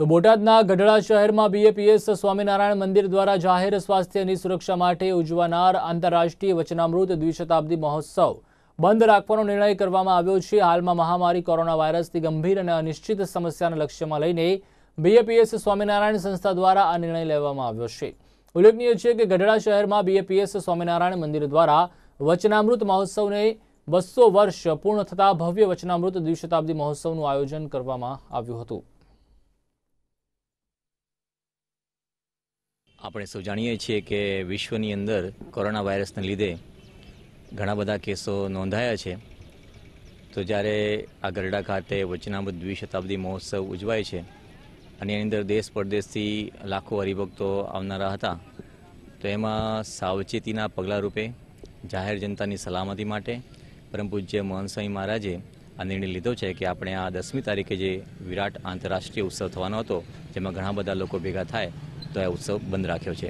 તો બોટાદના ગઢડા શહેરમાં બીએપીએસ સ્વામિનારાયણ મંદિર દ્વારા જાહેર સ્વાસ્થ્યની સુરક્ષા માટે ઉજવાનાર આંતરરાષ્ટ્રીય વચનામૃત દ્વિશતાબ્દી મહોત્સવ બંધ રાખવાનો નિર્ણય કરવામાં આવ્યો છે હાલમાં મહામારી કોરોના વાયરસથી ગંભીર અને અનિશ્ચિત સમસ્યાને લક્ષ્યમાં લઈને બીએપીએસ સ્વામિનારાયણ સંસ્થા દ્વારા આ નિર્ણય લેવામાં આવ્યો છે ઉલ્લેખનીય છે કે ગઢડા શહેરમાં બીએપીએસ સ્વામિનારાયણ મંદિર દ્વારા વચનામૃત મહોત્સવને બસો વર્ષ પૂર્ણ થતાં ભવ્ય વચનામૃત દ્વિશતાબ્દી મહોત્સવનું આયોજન કરવામાં આવ્યું હતું આપણે સૌ જાણીએ છીએ કે વિશ્વની અંદર કોરોના વાયરસને લીધે ઘણા બધા કેસો નોંધાયા છે તો જ્યારે આ ગરડા ખાતે વચનામૃત દ્વિશતાબ્દી મહોત્સવ ઉજવાય છે અને એની અંદર દેશ પરદેશથી લાખો હરિભક્તો આવનારા હતા તો એમાં સાવચેતીના પગલાં રૂપે જાહેર જનતાની સલામતી માટે પરમ પૂજ્ય મોહન મહારાજે આ નિર્ણય લીધો છે કે આપણે આ દસમી તારીખે જે વિરાટ આંતરરાષ્ટ્રીય ઉત્સવ થવાનો હતો જેમાં ઘણા બધા લોકો ભેગા થાય તો આ ઉત્સવ બંધ રાખ્યો છે